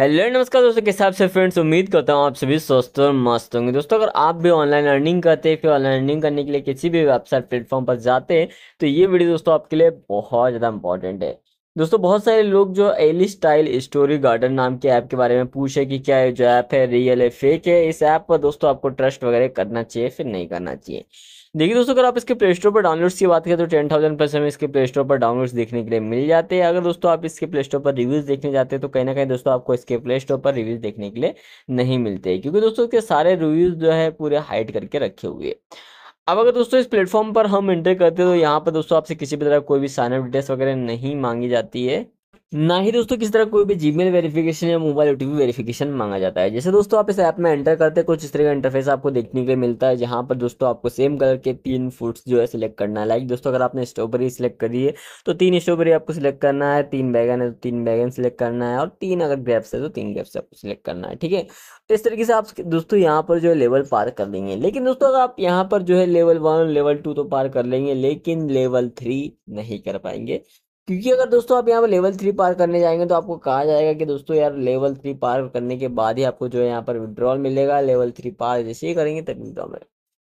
hello नमस्कार दोस्तों के हिसाब से फ्रेंड्स उम्मीद करता हूँ आप सभी स्वस्थ और मस्त होंगे दोस्तों अगर आप भी ऑनलाइन अर्निंग करते हैं फिर ऑनलाइन अर्निंग करने के लिए किसी भी वेबसाइट प्लेटफॉर्म पर जाते हैं तो ये वीडियो दोस्तों आपके लिए बहुत ज़्यादा इंपॉर्टेंट है दोस्तों बहुत सारे लोग जो एली स्टाइल स्टोरी गार्डन नाम के ऐप के बारे में पूछे कि क्या जो ऐप है रियल है फेक है इस ऐप पर दोस्तों आपको ट्रस्ट वगैरह करना चाहिए फिर नहीं करना चाहिए देखिए दोस्तों अगर आप इसके प्ले स्टोर पर डाउनलोड्स की बात करें तो टेन थाउजेंड प्लस हमें इसके प्ले स्टोर पर डाउनलोड्स देखने के लिए मिल जाते हैं अगर दोस्तों आप इसके प्ले स्टोर पर रिव्यूज़ देखने जाते हैं तो कहीं ना कहीं दोस्तों आपको इसके प्ले स्टोर पर रिव्यूज़ देखने के लिए नहीं मिलते क्योंकि दोस्तों इसके सारे रिव्यूज़ जो है पूरे हाइड करके रखे हुए अब अगर दोस्तों इस प्लेटफॉर्म पर हम एंटर करते हैं तो यहाँ पर दोस्तों आपसे किसी भी तरह कोई भी साइनअप डिटेल्स वगैरह नहीं मांगी जाती है ना ही दोस्तों किस तरह कोई भी जीमेल वेरिफिकेशन या मोबाइल ओटीपी वेरिफिकेशन मांगा जाता है जैसे दोस्तों आप इस ऐप में एंटर करते हैं कुछ इस तरह का इंटरफेस आपको देखने के लिए मिलता है जहां पर दोस्तों आपको सेम कलर के तीन फ्रूट्स जो है सिलेक्ट करना है लाइक दोस्तों अगर आपने स्ट्रॉबेरी सिलेक्ट करी है तो तीन स्ट्रॉबेरी आपको सिलेक्ट करना है तीन बैगन है तो तीन बैगन सिलेक्ट करना है और तीन अगर ग्रेप्स है तो तीन ग्रेप्स आपको सिलेक्ट करना है ठीक है तो इस तरीके से आप दोस्तों यहाँ पर जो है लेवल पार कर लेंगे लेकिन दोस्तों अगर आप यहाँ पर जो है लेवल वन लेवल टू तो पार कर लेंगे लेकिन लेवल थ्री नहीं कर पाएंगे क्योंकि अगर दोस्तों आप यहाँ पर लेवल थ्री पार करने जाएंगे तो आपको कहा जाएगा कि दोस्तों यार लेवल थ्री पार करने के बाद ही आपको जो है यहाँ पर विड्रॉल मिलेगा लेवल थ्री पार जैसे ही करेंगे तभी विड्रॉल मिलेगा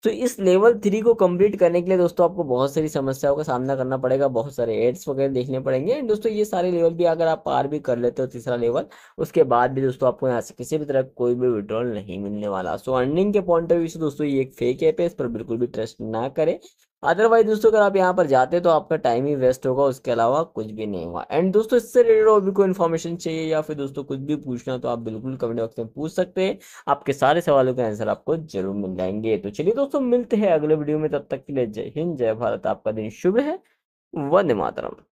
तो इस लेवल थ्री को कंप्लीट करने के लिए दोस्तों आपको बहुत सारी समस्याओं का सामना करना पड़ेगा बहुत सारे एड्स वगैरह देखने पड़ेंगे एंड दोस्तों ये सारे लेवल भी अगर आप पार भी कर लेते हो तीसरा लेवल उसके बाद भी दोस्तों आपको यहाँ से किसी भी तरह कोई भी विड्रॉल नहीं मिलने वाला सो अर्निंग के पॉइंट ऑफ व्यू से दोस्तों ये एक फेक ऐप है इस पर बिल्कुल भी ट्रस्ट ना करें अदरवाइज दोस्तों अगर आप यहाँ पर जाते तो आपका टाइम ही वेस्ट होगा उसके अलावा कुछ भी नहीं हुआ एंड दोस्तों इससे रिलेटेड और भी कोई इन्फॉर्मेशन चाहिए या फिर दोस्तों कुछ भी पूछना तो आप बिल्कुल कमेंट बॉक्स में पूछ सकते हैं आपके सारे सवालों के आंसर आपको जरूर मिल जाएंगे तो चलिए दोस्तों मिलते हैं अगले वीडियो में तब तक के लिए जय हिंद जय भारत आपका दिन शुभ है वंदे मातरम